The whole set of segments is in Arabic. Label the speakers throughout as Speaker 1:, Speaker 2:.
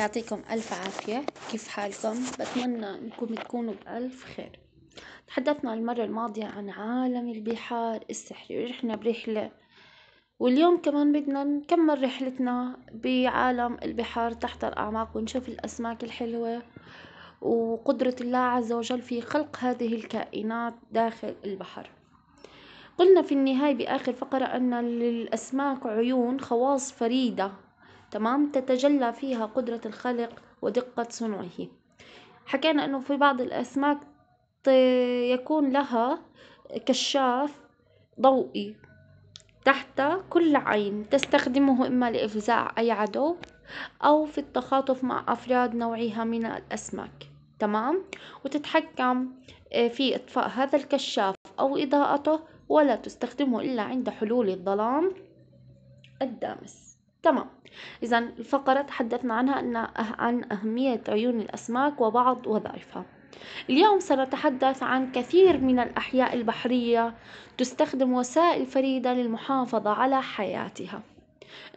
Speaker 1: يعطيكم ألف عافية كيف حالكم بتمنى إنكم تكونوا بألف خير تحدثنا المرة الماضية عن عالم البحار السحري رحنا برحلة واليوم كمان بدنا نكمل رحلتنا بعالم البحار تحت الأعماق ونشوف الأسماك الحلوة وقدرة الله عز وجل في خلق هذه الكائنات داخل البحر قلنا في النهاية بآخر فقرة أن للأسماك عيون خواص فريدة تمام تتجلى فيها قدرة الخالق ودقة صنعه حكينا انه في بعض الاسماك يكون لها كشاف ضوئي تحت كل عين تستخدمه إما لإفزاع أي عدو أو في التخاطف مع أفراد نوعها من الأسماك تمام وتتحكم آه، في إطفاء هذا الكشاف أو إضاءته ولا تستخدمه إلا عند حلول الظلام الدامس تمام إذا الفقرة تحدثنا عنها أن أه-، عن أهمية عيون الأسماك وبعض وظائفها اليوم سنتحدث عن كثير من الأحياء البحرية تستخدم وسائل فريدة للمحافظة على حياتها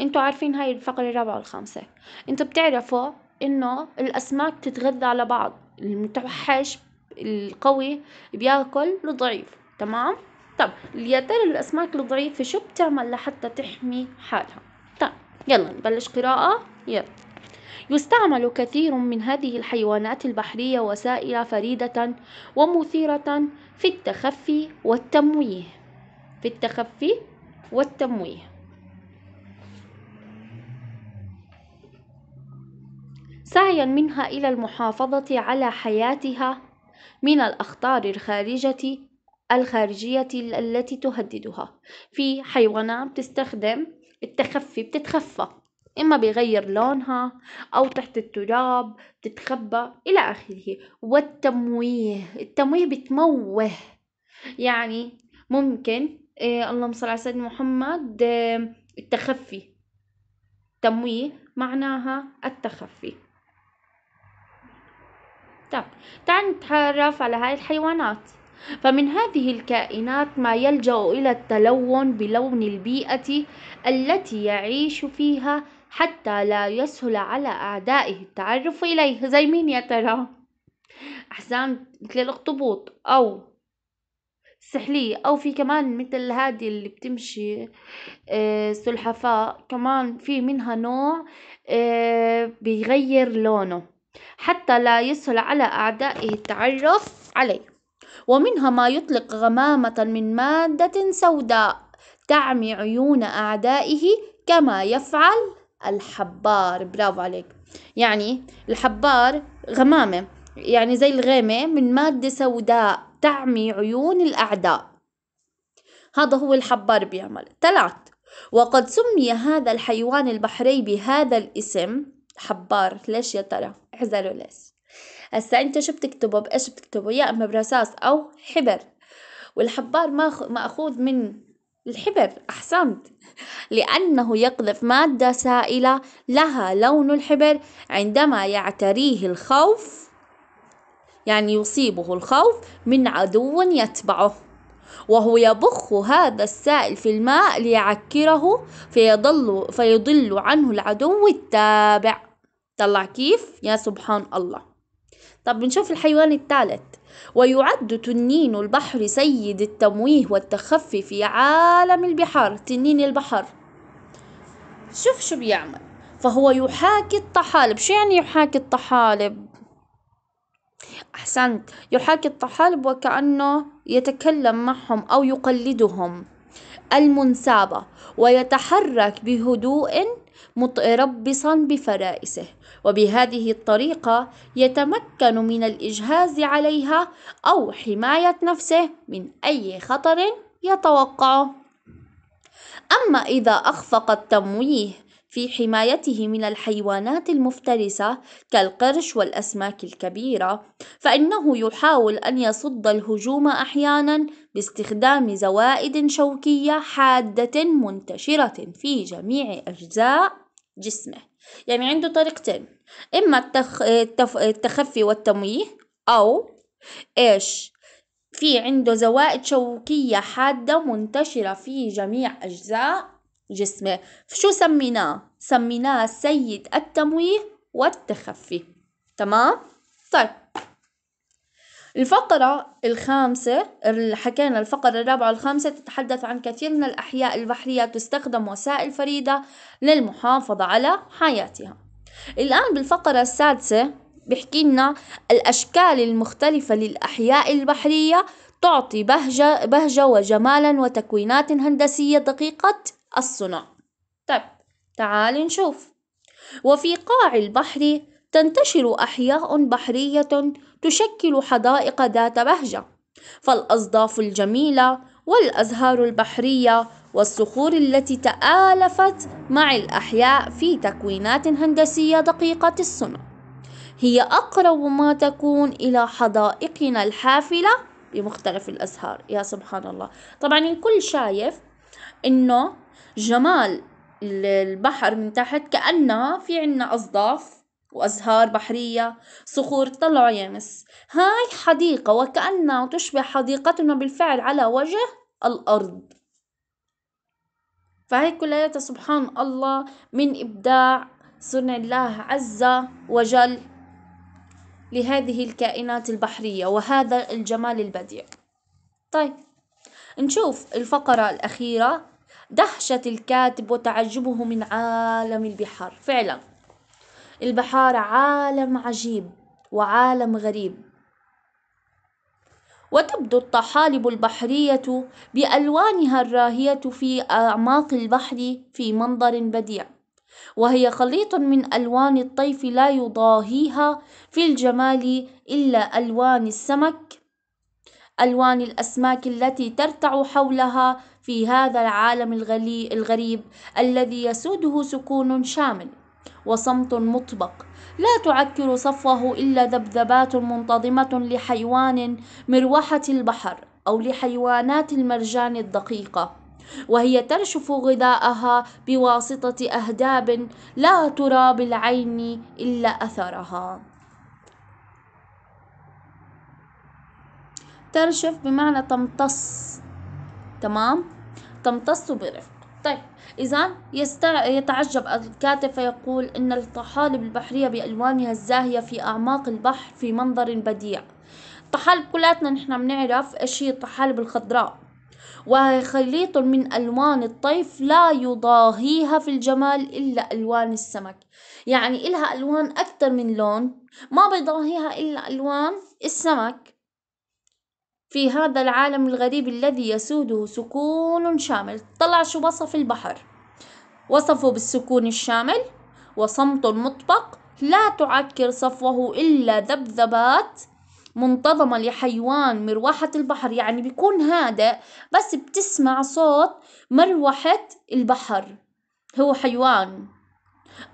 Speaker 1: انتوا عارفين هاي الفقرة الرابعة والخامسة انتوا بتعرفوا انه الأسماك تتغذى على بعض المتوحش القوي بياكل الضعيف تمام طب يا ترى الأسماك الضعيفة شو بتعمل لحتى تحمي حالها يلا نبلش قراءة يلا يستعمل كثير من هذه الحيوانات البحرية وسائل فريدة ومثيرة في التخفي والتمويه في التخفي والتمويه سعيا منها إلى المحافظة على حياتها من الأخطار الخارجة الخارجية التي تهددها في حيوانات بتستخدم التخفي بتتخفى إما بيغير لونها أو تحت التراب بتتخبى إلى آخره والتمويه التمويه بتموه يعني ممكن إيه اللهم صل على سيدنا محمد إيه التخفي تمويه معناها التخفي طب تعال نتعرف على هاي الحيوانات فمن هذه الكائنات ما يلجأ إلى التلون بلون البيئة التي يعيش فيها حتى لا يسهل على أعدائه التعرف إليه زي مين يا ترى؟ أحزام مثل الأخطبوط أو السحلية أو في كمان مثل هذه اللي بتمشي آه، سلحفاء كمان في منها نوع آه، بيغير لونه حتى لا يسهل على أعدائه التعرف عليه ومنها ما يطلق غمامة من مادة سوداء تعمي عيون أعدائه كما يفعل الحبار برافو عليك يعني الحبار غمامة يعني زي الغيمة من مادة سوداء تعمي عيون الأعداء هذا هو الحبار بيعمل تلات وقد سمي هذا الحيوان البحري بهذا الاسم حبار ليش يا ترى احذروا ليش هسا انت شو بتكتبه بايش بتكتبه يا اما برصاص او حبر والحبار ماخوذ من الحبر أحسنت لأنه يقذف مادة سائلة لها لون الحبر عندما يعتريه الخوف يعني يصيبه الخوف من عدو يتبعه وهو يبخ هذا السائل في الماء ليعكره فيضل, فيضل عنه العدو التابع طلع كيف يا سبحان الله طب بنشوف الحيوان الثالث ويعد تنين البحر سيد التمويه والتخفي في عالم البحار تنين البحر شوف شو بيعمل فهو يحاكي الطحالب شو يعني يحاكي الطحالب أحسنت يحاكي الطحالب وكأنه يتكلم معهم أو يقلدهم المنسابة ويتحرك بهدوء متربصا بفرائسه وبهذه الطريقة يتمكن من الإجهاز عليها أو حماية نفسه من أي خطر يتوقعه أما إذا أخفق التمويه في حمايته من الحيوانات المفترسة كالقرش والأسماك الكبيرة، فإنه يحاول أن يصد الهجوم أحيانًا باستخدام زوائد شوكية حادة منتشرة في جميع أجزاء جسمه. يعني عنده طريقتين إما التخ... التف... التخفي والتمويه أو إيش في عنده زوائد شوكية حادة منتشرة في جميع أجزاء جسمه شو سميناه؟ سميناه سيد التمويه والتخفي تمام؟ طيب الفقرة الخامسة اللي حكينا الفقرة الرابعة والخامسة تتحدث عن كثير من الأحياء البحرية تستخدم وسائل فريدة للمحافظة على حياتها الآن بالفقرة السادسة بحكي لنا الأشكال المختلفة للأحياء البحرية تعطي بهجة, بهجة وجمالا وتكوينات هندسية دقيقة الصنع طيب تعال نشوف وفي قاع البحر تنتشر أحياء بحرية تشكل حدائق ذات بهجة فالأصداف الجميلة والأزهار البحرية والصخور التي تآلفت مع الأحياء في تكوينات هندسية دقيقة الصنع هي أقرب ما تكون إلى حدائقنا الحافلة بمختلف الأزهار يا سبحان الله طبعا الكل شايف إنه جمال البحر من تحت كأنها في عنا أصداف وأزهار بحرية صخور طلعوا يمس هاي حديقة وكأنها تشبه حديقتنا بالفعل على وجه الأرض فهي كلياتها سبحان الله من إبداع صنع الله عز وجل لهذه الكائنات البحرية وهذا الجمال البديع طيب نشوف الفقرة الأخيرة دهشة الكاتب وتعجبه من عالم البحار فعلا البحار عالم عجيب وعالم غريب وتبدو الطحالب البحرية بألوانها الراهية في أعماق البحر في منظر بديع وهي خليط من ألوان الطيف لا يضاهيها في الجمال إلا ألوان السمك ألوان الأسماك التي ترتع حولها في هذا العالم الغريب الذي يسوده سكون شامل وصمت مطبق لا تعكر صفوه إلا ذبذبات منتظمة لحيوان مروحة البحر أو لحيوانات المرجان الدقيقة وهي ترشف غذاءها بواسطة أهداب لا ترى بالعين إلا أثرها ترشف بمعنى تمتص تمام تمتص برفق إذا يتعجب الكاتب فيقول إن الطحالب البحرية بألوانها الزاهية في أعماق البحر في منظر بديع الطحالب كلاتنا نحن بنعرف إيش هي الطحالب الخضراء وهي خليط من ألوان الطيف لا يضاهيها في الجمال إلا ألوان السمك يعني إلها ألوان أكثر من لون ما بيضاهيها إلا ألوان السمك في هذا العالم الغريب الذي يسوده سكون شامل طلع شو وصف البحر وصفه بالسكون الشامل وصمت مطبق لا تعكر صفوه إلا ذبذبات منتظمة لحيوان مروحة البحر يعني بيكون هادئ بس بتسمع صوت مروحة البحر هو حيوان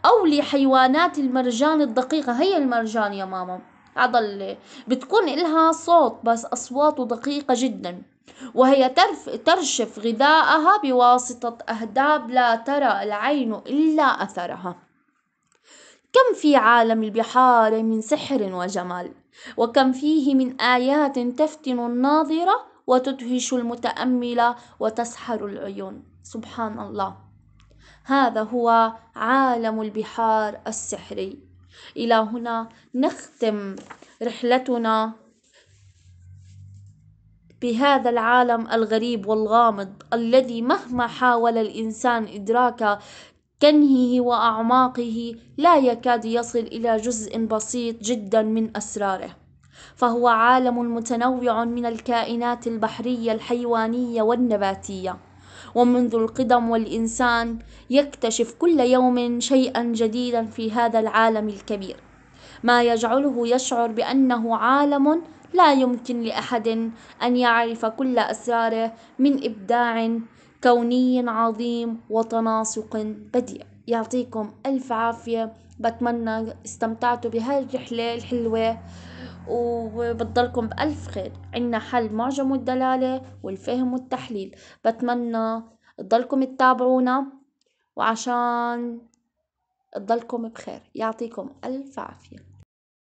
Speaker 1: أو لحيوانات المرجان الدقيقة هي المرجان يا ماما عضل بتكون إلها صوت بس أصواته دقيقة جدا وهي ترف ترشف غذاءها بواسطة أهداب لا ترى العين إلا أثرها كم في عالم البحار من سحر وجمال وكم فيه من آيات تفتن الناظرة وتدهش المتأملة وتسحر العيون سبحان الله هذا هو عالم البحار السحري إلى هنا نختم رحلتنا بهذا العالم الغريب والغامض الذي مهما حاول الإنسان إدراك كنهه وأعماقه لا يكاد يصل إلى جزء بسيط جدا من أسراره فهو عالم متنوع من الكائنات البحرية الحيوانية والنباتية ومنذ القدم والإنسان يكتشف كل يوم شيئا جديدا في هذا العالم الكبير ما يجعله يشعر بأنه عالم لا يمكن لأحد أن يعرف كل أسراره من إبداع كوني عظيم وتناسق بديع يعطيكم ألف عافية بتمنى استمتعتوا بهالرحلة الحلوة وبتضلكم بألف خير عنا حل معجم الدلالة والفهم والتحليل بتمنى تضلكم تتابعونا وعشان تضلكم بخير يعطيكم ألف عافية